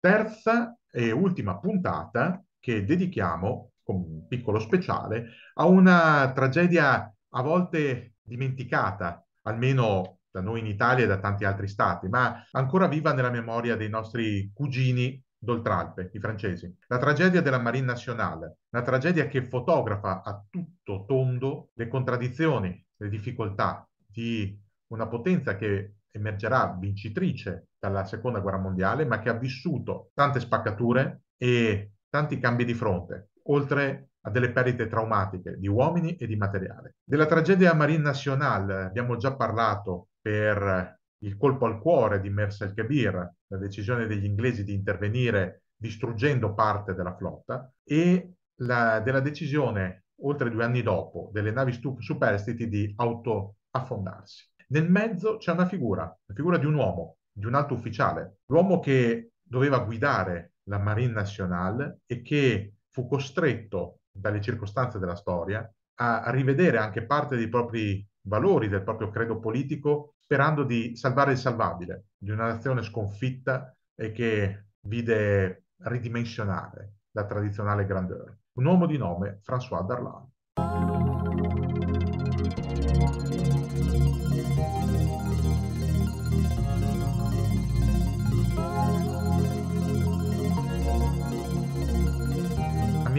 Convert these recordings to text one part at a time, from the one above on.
terza e ultima puntata che dedichiamo, con un piccolo speciale, a una tragedia a volte dimenticata, almeno da noi in Italia e da tanti altri stati, ma ancora viva nella memoria dei nostri cugini d'Oltralpe, i francesi. La tragedia della Marine Nationale, una tragedia che fotografa a tutto tondo le contraddizioni, le difficoltà di una potenza che emergerà vincitrice dalla seconda guerra mondiale, ma che ha vissuto tante spaccature e tanti cambi di fronte, oltre a delle perdite traumatiche di uomini e di materiale. Della tragedia Marine Nationale eh, abbiamo già parlato per il colpo al cuore di Mersa Kabir, la decisione degli inglesi di intervenire distruggendo parte della flotta, e la, della decisione, oltre due anni dopo, delle navi stup- superstiti di autoaffondarsi. Nel mezzo c'è una figura, la figura di un uomo, di un alto ufficiale, l'uomo che doveva guidare la Marine Nationale e che fu costretto dalle circostanze della storia a rivedere anche parte dei propri valori, del proprio credo politico, sperando di salvare il salvabile di una nazione sconfitta e che vide ridimensionare la tradizionale grandeur. Un uomo di nome François Darlan.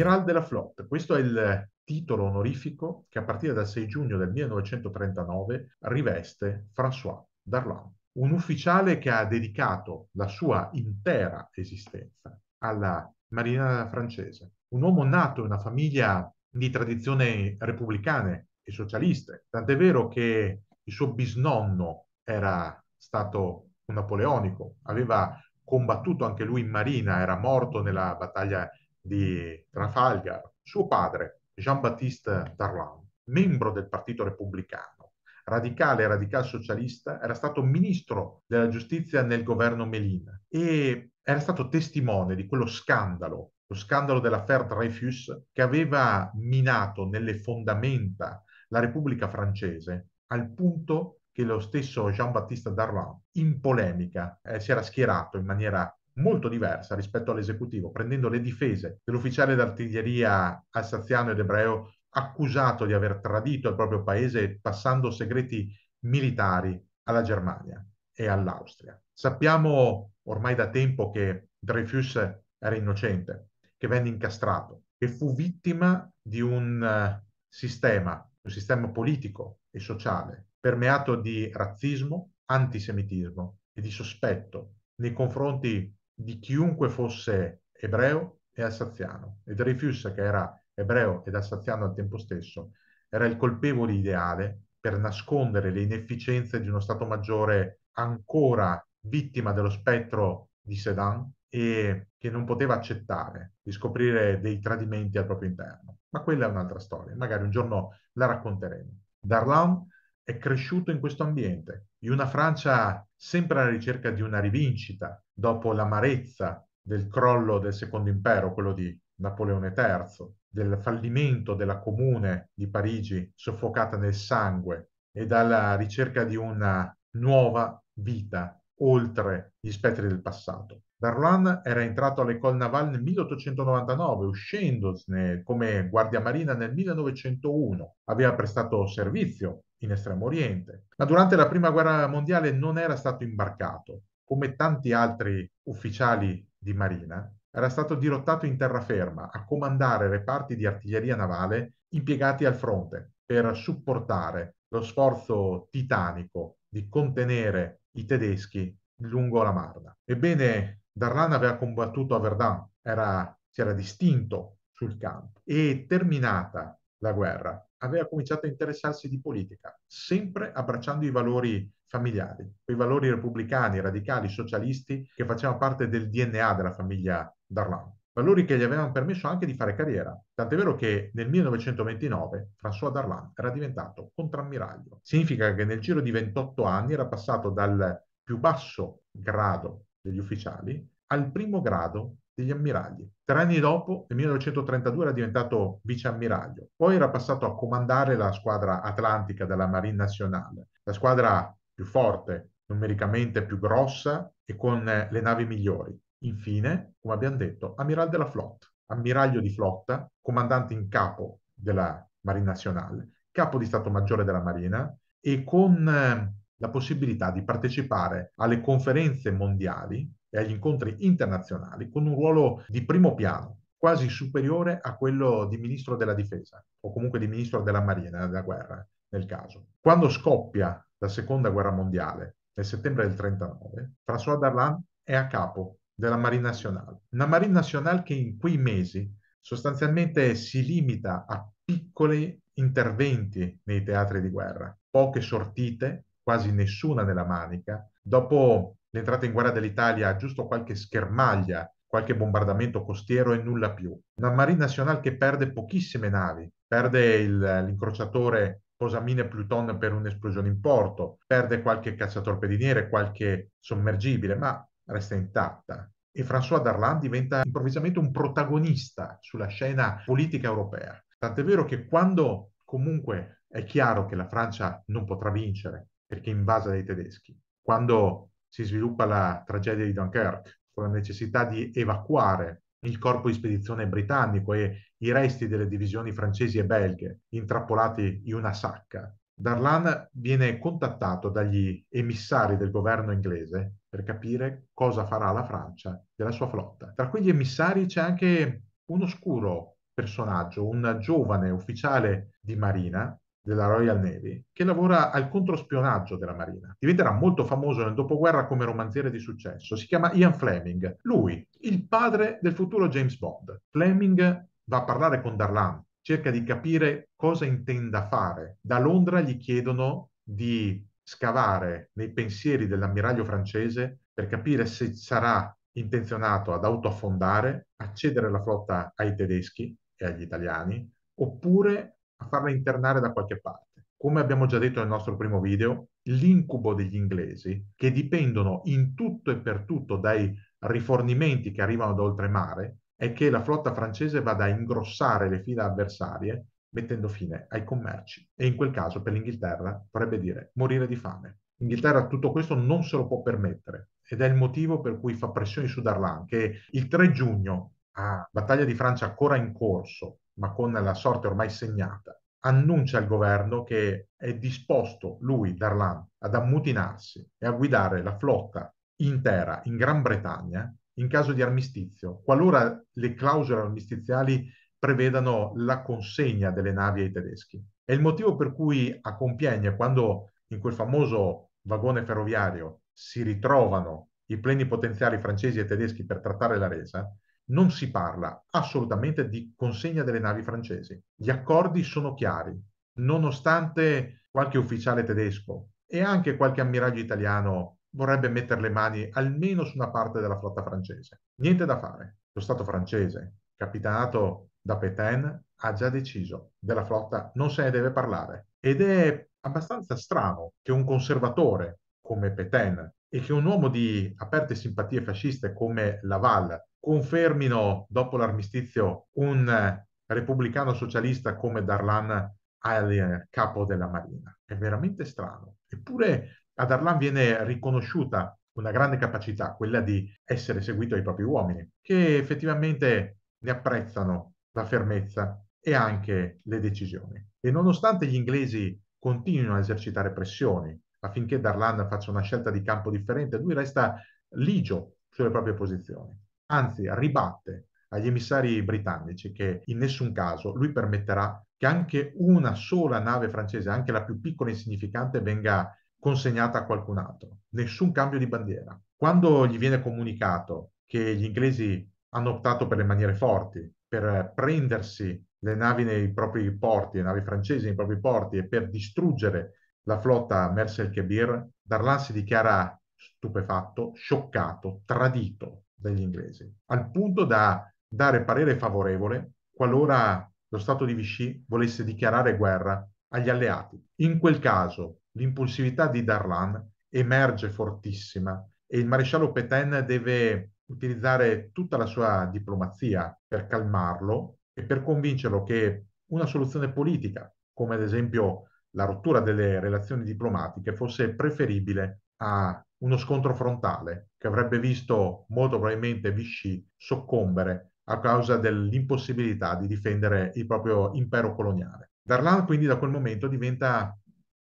Amiral della flotta, questo è il titolo onorifico che a partire dal 6 giugno del 1939 riveste François Darlan, un ufficiale che ha dedicato la sua intera esistenza alla Marina francese, un uomo nato in una famiglia di tradizione repubblicane e socialiste, tant'è vero che il suo bisnonno era stato un napoleonico, aveva combattuto anche lui in marina, era morto nella battaglia di Trafalgar, suo padre, Jean-Baptiste Darlan, membro del Partito Repubblicano, radicale e radical socialista, era stato ministro della giustizia nel governo Melin e era stato testimone di quello scandalo, lo scandalo dell'affaire Dreyfus, che aveva minato nelle fondamenta la Repubblica francese al punto che lo stesso Jean-Baptiste Darlan in polemica eh, si era schierato in maniera molto diversa rispetto all'esecutivo, prendendo le difese dell'ufficiale d'artiglieria alsaziano ed ebreo accusato di aver tradito il proprio paese passando segreti militari alla Germania e all'Austria. Sappiamo ormai da tempo che Dreyfus era innocente, che venne incastrato, e fu vittima di un eh, sistema, un sistema politico e sociale permeato di razzismo, antisemitismo e di sospetto nei confronti di chiunque fosse ebreo e assaziano. E Dreyfus, che era ebreo ed assaziano al tempo stesso, era il colpevole ideale per nascondere le inefficienze di uno Stato maggiore ancora vittima dello spettro di Sedan e che non poteva accettare di scoprire dei tradimenti al proprio interno. Ma quella è un'altra storia, magari un giorno la racconteremo. Darlan è cresciuto in questo ambiente, in una Francia sempre alla ricerca di una rivincita dopo l'amarezza del crollo del secondo impero, quello di Napoleone III, del fallimento della comune di Parigi soffocata nel sangue e dalla ricerca di una nuova vita oltre gli spettri del passato. Darlan era entrato all'École Navale nel 1899, uscendosene come guardia marina nel 1901. Aveva prestato servizio in Estremo Oriente, ma durante la Prima Guerra Mondiale non era stato imbarcato. Come tanti altri ufficiali di marina, era stato dirottato in terraferma a comandare reparti di artiglieria navale impiegati al fronte per supportare lo sforzo titanico di contenere i tedeschi lungo la Marna. Ebbene, Darlan aveva combattuto a Verdun, era, si era distinto sul campo e terminata la guerra aveva cominciato a interessarsi di politica, sempre abbracciando i valori familiari, quei valori repubblicani, radicali, socialisti che facevano parte del DNA della famiglia Darlan. Valori che gli avevano permesso anche di fare carriera. Tant'è vero che nel 1929 François Darlan era diventato contrammiraglio. Significa che nel giro di 28 anni era passato dal più basso grado degli ufficiali al primo grado degli ammiragli. Tre anni dopo, nel 1932, era diventato viceammiraglio, poi era passato a comandare la squadra atlantica della Marine Nazionale, la squadra più forte, numericamente più grossa e con eh, le navi migliori. Infine, come abbiamo detto, ammiraglio della flotta, ammiraglio di flotta, comandante in capo della Marine Nazionale, capo di Stato Maggiore della Marina e con eh, la possibilità di partecipare alle conferenze mondiali e agli incontri internazionali con un ruolo di primo piano, quasi superiore a quello di ministro della difesa o comunque di ministro della marina, della guerra nel caso. Quando scoppia la seconda guerra mondiale, nel settembre del 1939, François Darlan è a capo della Marine Nationale. Una Marine Nationale che in quei mesi sostanzialmente si limita a piccoli interventi nei teatri di guerra, poche sortite, quasi nessuna nella manica. Dopo l'entrata in guerra dell'Italia, ha giusto qualche schermaglia, qualche bombardamento costiero e nulla più. Una Marine Nationale che perde pochissime navi, perde il, l'incrociatore Posamine Pluton per un'esplosione in porto, perde qualche cacciatorpediniere, qualche sommergibile, ma resta intatta. E François Darlan diventa improvvisamente un protagonista sulla scena politica europea. Tant'è vero che quando comunque è chiaro che la Francia non potrà vincere perché è invasa dai tedeschi, quando si sviluppa la tragedia di Dunkerque, con la necessità di evacuare il corpo di spedizione britannico e i resti delle divisioni francesi e belghe intrappolati in una sacca. Darlan viene contattato dagli emissari del governo inglese per capire cosa farà la Francia della sua flotta. Tra quegli emissari c'è anche un oscuro personaggio, un giovane ufficiale di marina della Royal Navy, che lavora al controspionaggio della Marina. Diventerà molto famoso nel dopoguerra come romanziere di successo. Si chiama Ian Fleming. Lui, il padre del futuro James Bond. Fleming va a parlare con Darlan, cerca di capire cosa intenda fare. Da Londra gli chiedono di scavare nei pensieri dell'ammiraglio francese per capire se sarà intenzionato ad autoaffondare, accedere la flotta ai tedeschi e agli italiani, oppure a farla internare da qualche parte. Come abbiamo già detto nel nostro primo video, l'incubo degli inglesi, che dipendono in tutto e per tutto dai rifornimenti che arrivano da oltremare, è che la flotta francese vada a ingrossare le fila avversarie mettendo fine ai commerci. E in quel caso per l'Inghilterra vorrebbe dire morire di fame. L'Inghilterra tutto questo non se lo può permettere ed è il motivo per cui fa pressioni su Darlan che il 3 giugno, a battaglia di Francia ancora in corso, ma con la sorte ormai segnata, annuncia al governo che è disposto lui, Darlan, ad ammutinarsi e a guidare la flotta intera in Gran Bretagna in caso di armistizio, qualora le clausole armistiziali prevedano la consegna delle navi ai tedeschi. È il motivo per cui a Compiègne, quando in quel famoso vagone ferroviario si ritrovano i plenipotenziari francesi e tedeschi per trattare la resa, non si parla assolutamente di consegna delle navi francesi. Gli accordi sono chiari, nonostante qualche ufficiale tedesco e anche qualche ammiraglio italiano vorrebbe mettere le mani almeno su una parte della flotta francese. Niente da fare. Lo Stato francese, capitanato da Pétain, ha già deciso. Della flotta non se ne deve parlare. Ed è abbastanza strano che un conservatore come Pétain, e che un uomo di aperte simpatie fasciste come Laval confermino dopo l'armistizio un eh, repubblicano socialista come Darlan al capo della Marina. È veramente strano. Eppure a Darlan viene riconosciuta una grande capacità, quella di essere seguito dai propri uomini, che effettivamente ne apprezzano la fermezza e anche le decisioni. E nonostante gli inglesi continuino a esercitare pressioni affinché Darlan faccia una scelta di campo differente, lui resta ligio sulle proprie posizioni. Anzi, ribatte agli emissari britannici che in nessun caso lui permetterà che anche una sola nave francese, anche la più piccola e insignificante, venga consegnata a qualcun altro. Nessun cambio di bandiera. Quando gli viene comunicato che gli inglesi hanno optato per le maniere forti, per prendersi le navi nei propri porti, le navi francesi nei propri porti e per distruggere la flotta Mercer Kebir, Darlan si dichiara stupefatto, scioccato, tradito dagli inglesi, al punto da dare parere favorevole qualora lo Stato di Vichy volesse dichiarare guerra agli alleati. In quel caso l'impulsività di Darlan emerge fortissima e il maresciallo Petain deve utilizzare tutta la sua diplomazia per calmarlo e per convincerlo che una soluzione politica, come ad esempio la rottura delle relazioni diplomatiche fosse preferibile a uno scontro frontale che avrebbe visto molto probabilmente Vichy soccombere a causa dell'impossibilità di difendere il proprio impero coloniale. Darlan quindi da quel momento diventa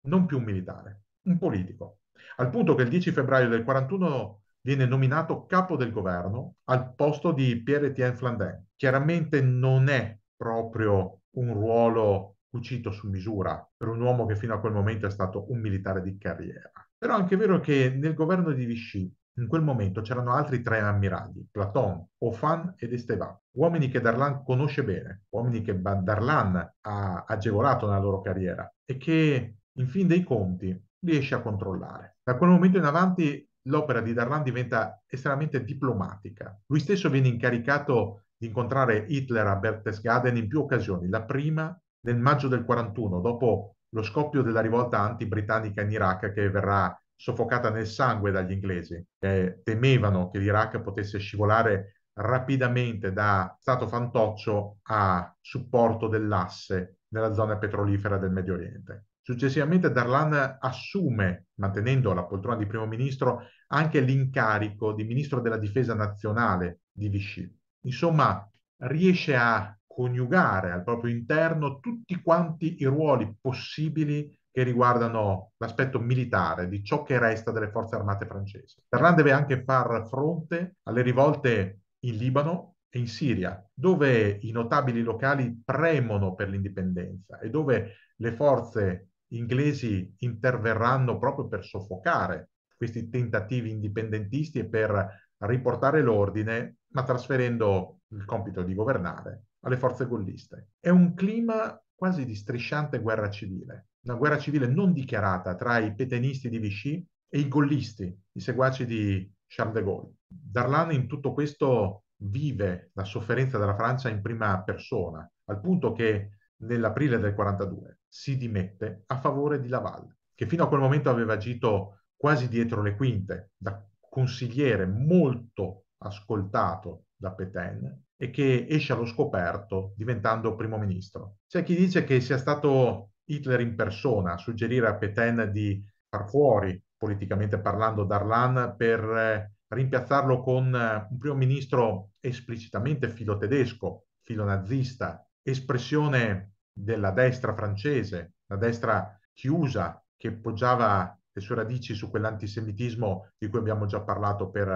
non più un militare, un politico, al punto che il 10 febbraio del 41 viene nominato capo del governo al posto di Pierre Etienne Flandin. Chiaramente non è proprio un ruolo cucito su misura per un uomo che fino a quel momento è stato un militare di carriera. Però è anche vero che nel governo di Vichy in quel momento c'erano altri tre ammiragli, Platon, Ofan ed Esteban, uomini che Darlan conosce bene, uomini che Darlan ha agevolato nella loro carriera e che in fin dei conti riesce a controllare. Da quel momento in avanti l'opera di Darlan diventa estremamente diplomatica. Lui stesso viene incaricato di incontrare Hitler a Berchtesgaden in più occasioni, la prima nel maggio del 41, dopo lo scoppio della rivolta anti-britannica in Iraq che verrà soffocata nel sangue dagli inglesi, che temevano che l'Iraq potesse scivolare rapidamente da stato fantoccio a supporto dell'asse nella zona petrolifera del Medio Oriente. Successivamente Darlan assume, mantenendo la poltrona di primo ministro, anche l'incarico di ministro della difesa nazionale di Vichy. Insomma, riesce a coniugare al proprio interno tutti quanti i ruoli possibili che riguardano l'aspetto militare di ciò che resta delle forze armate francesi. Ferran deve anche far fronte alle rivolte in Libano e in Siria, dove i notabili locali premono per l'indipendenza e dove le forze inglesi interverranno proprio per soffocare questi tentativi indipendentisti e per riportare l'ordine, ma trasferendo il compito di governare alle forze golliste. È un clima quasi di strisciante guerra civile, una guerra civile non dichiarata tra i petenisti di Vichy e i gollisti, i seguaci di Charles de Gaulle. Darlan in tutto questo vive la sofferenza della Francia in prima persona, al punto che nell'aprile del 42 si dimette a favore di Laval, che fino a quel momento aveva agito quasi dietro le quinte, da consigliere molto ascoltato da Petain e che esce allo scoperto diventando primo ministro. C'è chi dice che sia stato Hitler in persona a suggerire a Petain di far fuori, politicamente parlando, Darlan per eh, rimpiazzarlo con eh, un primo ministro esplicitamente filo tedesco, filo nazista, espressione della destra francese, la destra chiusa che poggiava le sue radici su quell'antisemitismo di cui abbiamo già parlato per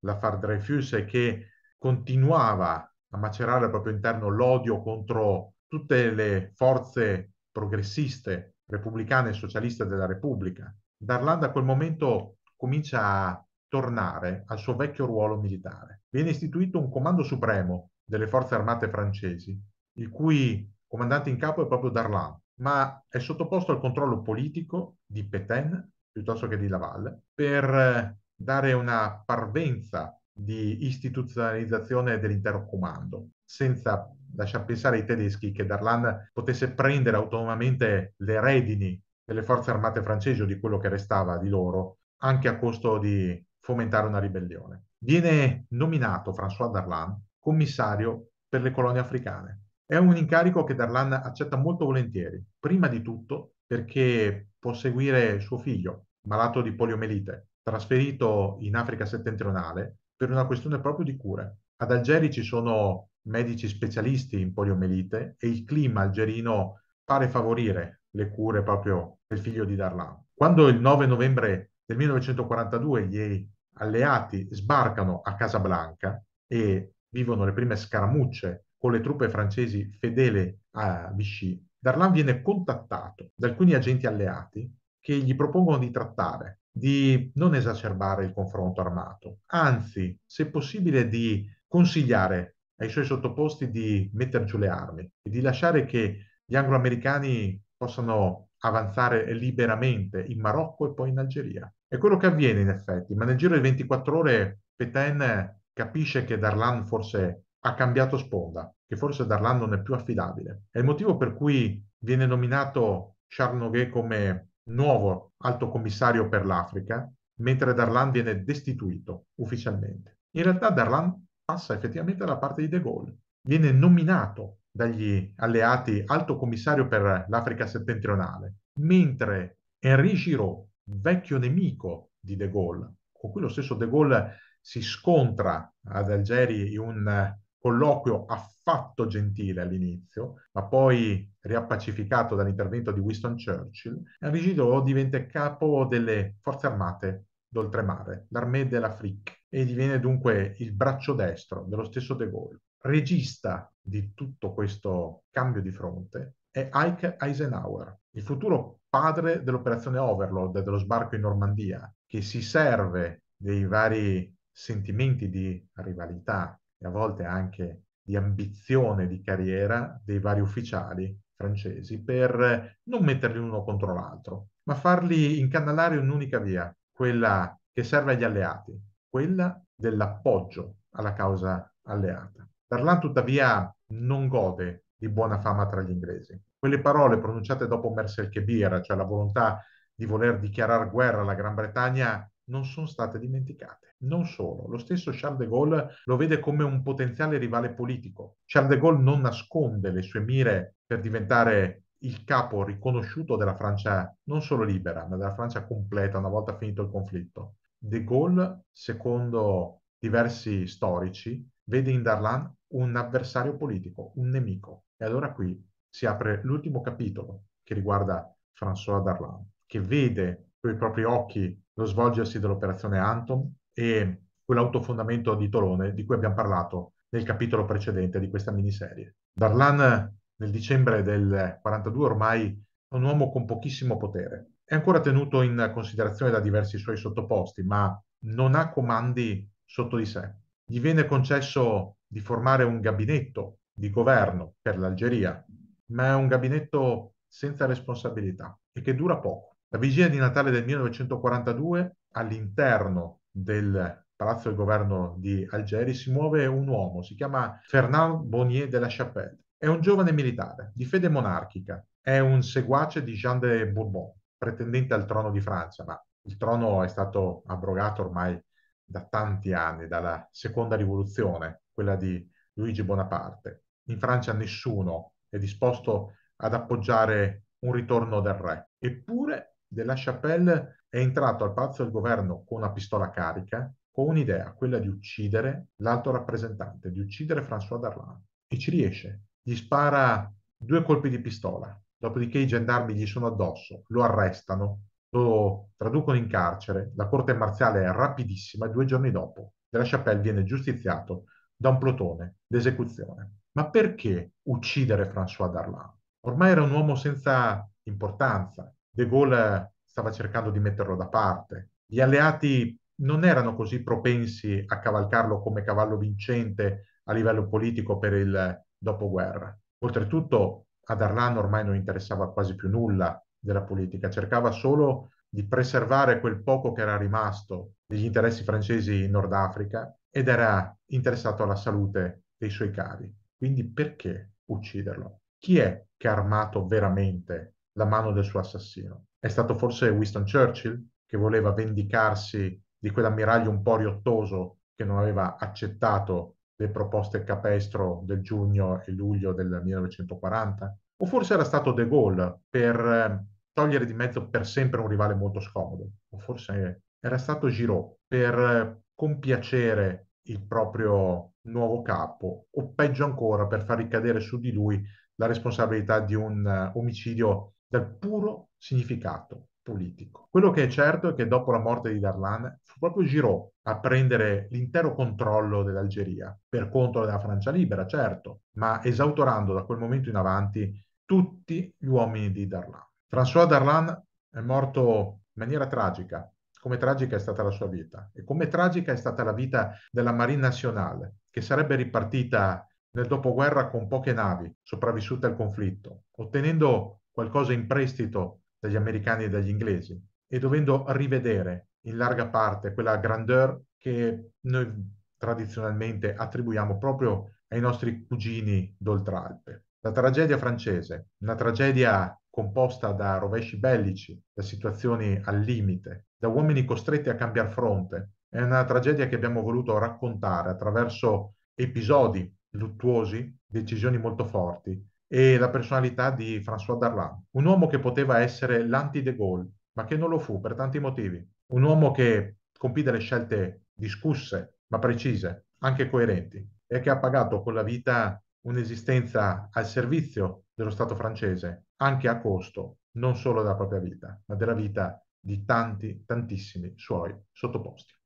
la Far Dreyfus è che continuava a macerare al proprio interno l'odio contro tutte le forze progressiste, repubblicane e socialiste della Repubblica. Darlan da quel momento comincia a tornare al suo vecchio ruolo militare. Viene istituito un comando supremo delle forze armate francesi, il cui comandante in capo è proprio Darlan, ma è sottoposto al controllo politico di Petain piuttosto che di Laval per eh, dare una parvenza di istituzionalizzazione dell'intero comando, senza lasciar pensare ai tedeschi che Darlan potesse prendere autonomamente le redini delle forze armate francesi o di quello che restava di loro, anche a costo di fomentare una ribellione. Viene nominato François Darlan commissario per le colonie africane. È un incarico che Darlan accetta molto volentieri, prima di tutto perché può seguire suo figlio, malato di poliomelite, trasferito in Africa settentrionale per una questione proprio di cure. Ad Algeri ci sono medici specialisti in poliomelite e il clima algerino pare favorire le cure proprio del figlio di Darlan. Quando il 9 novembre del 1942 gli alleati sbarcano a Casablanca e vivono le prime scaramucce con le truppe francesi fedele a Vichy, Darlan viene contattato da alcuni agenti alleati che gli propongono di trattare di non esacerbare il confronto armato, anzi, se possibile, di consigliare ai suoi sottoposti di mettere giù le armi e di lasciare che gli angloamericani possano avanzare liberamente in Marocco e poi in Algeria. È quello che avviene in effetti, ma nel giro di 24 ore Petain capisce che Darlan forse ha cambiato sponda, che forse Darlan non è più affidabile. È il motivo per cui viene nominato Charles Noguet come nuovo alto commissario per l'Africa, mentre Darlan viene destituito ufficialmente. In realtà Darlan passa effettivamente dalla parte di De Gaulle, viene nominato dagli alleati alto commissario per l'Africa settentrionale, mentre Henri Giraud, vecchio nemico di De Gaulle, con cui lo stesso De Gaulle si scontra ad Algeri in un colloquio affatto gentile all'inizio, ma poi riappacificato dall'intervento di Winston Churchill, Enrico diventa capo delle forze armate d'oltremare, l'Armée de l'Afrique, e diviene dunque il braccio destro dello stesso De Gaulle. Regista di tutto questo cambio di fronte è Ike Eisenhower, il futuro padre dell'operazione Overlord, dello sbarco in Normandia, che si serve dei vari sentimenti di rivalità e a volte anche di ambizione di carriera dei vari ufficiali francesi per non metterli uno contro l'altro, ma farli incanalare un'unica via, quella che serve agli alleati, quella dell'appoggio alla causa alleata. Darlan tuttavia non gode di buona fama tra gli inglesi. Quelle parole pronunciate dopo Merselkebir, cioè la volontà di voler dichiarare guerra alla Gran Bretagna, non sono state dimenticate. Non solo, lo stesso Charles de Gaulle lo vede come un potenziale rivale politico. Charles de Gaulle non nasconde le sue mire per diventare il capo riconosciuto della Francia non solo libera, ma della Francia completa una volta finito il conflitto. De Gaulle, secondo diversi storici, vede in Darlan un avversario politico, un nemico. E allora qui si apre l'ultimo capitolo che riguarda François Darlan, che vede con i propri occhi lo svolgersi dell'operazione Anton, e quell'autofondamento di Tolone di cui abbiamo parlato nel capitolo precedente di questa miniserie. Darlan nel dicembre del 42 ormai è un uomo con pochissimo potere. È ancora tenuto in considerazione da diversi suoi sottoposti, ma non ha comandi sotto di sé. Gli viene concesso di formare un gabinetto di governo per l'Algeria, ma è un gabinetto senza responsabilità e che dura poco. La vigilia di Natale del 1942, all'interno del Palazzo del Governo di Algeri si muove un uomo, si chiama Fernand Bonnier de la Chapelle. È un giovane militare di fede monarchica, è un seguace di Jean de Bourbon, pretendente al trono di Francia, ma il trono è stato abrogato ormai da tanti anni, dalla seconda rivoluzione, quella di Luigi Bonaparte. In Francia nessuno è disposto ad appoggiare un ritorno del re. Eppure della Chapelle è entrato al palazzo del governo con una pistola carica, con un'idea, quella di uccidere l'alto rappresentante, di uccidere François Darlan. E ci riesce. Gli spara due colpi di pistola, dopodiché i gendarmi gli sono addosso, lo arrestano, lo traducono in carcere, la corte marziale è rapidissima e due giorni dopo della Chapelle viene giustiziato da un plotone d'esecuzione. Ma perché uccidere François Darlan? Ormai era un uomo senza importanza, De Gaulle stava cercando di metterlo da parte. Gli alleati non erano così propensi a cavalcarlo come cavallo vincente a livello politico per il dopoguerra. Oltretutto ad Arlan ormai non interessava quasi più nulla della politica, cercava solo di preservare quel poco che era rimasto degli interessi francesi in Nord Africa ed era interessato alla salute dei suoi cari. Quindi perché ucciderlo? Chi è che ha armato veramente la mano del suo assassino. È stato forse Winston Churchill che voleva vendicarsi di quell'ammiraglio un po' riottoso che non aveva accettato le proposte capestro del giugno e luglio del 1940? O forse era stato De Gaulle per ehm, togliere di mezzo per sempre un rivale molto scomodo? O forse era stato Giraud per eh, compiacere il proprio nuovo capo? O peggio ancora per far ricadere su di lui la responsabilità di un eh, omicidio dal puro significato politico. Quello che è certo è che dopo la morte di Darlan fu proprio Giraud a prendere l'intero controllo dell'Algeria, per conto della Francia libera, certo, ma esautorando da quel momento in avanti tutti gli uomini di Darlan. François Darlan è morto in maniera tragica, come tragica è stata la sua vita e come tragica è stata la vita della Marine Nazionale, che sarebbe ripartita nel dopoguerra con poche navi sopravvissute al conflitto, ottenendo qualcosa in prestito dagli americani e dagli inglesi e dovendo rivedere in larga parte quella grandeur che noi tradizionalmente attribuiamo proprio ai nostri cugini d'oltralpe. La tragedia francese, una tragedia composta da rovesci bellici, da situazioni al limite, da uomini costretti a cambiare fronte, è una tragedia che abbiamo voluto raccontare attraverso episodi luttuosi, decisioni molto forti, e la personalità di François Darlan, un uomo che poteva essere l'anti-De Gaulle, ma che non lo fu per tanti motivi. Un uomo che compì delle scelte discusse, ma precise, anche coerenti, e che ha pagato con la vita un'esistenza al servizio dello Stato francese, anche a costo non solo della propria vita, ma della vita di tanti, tantissimi suoi sottoposti.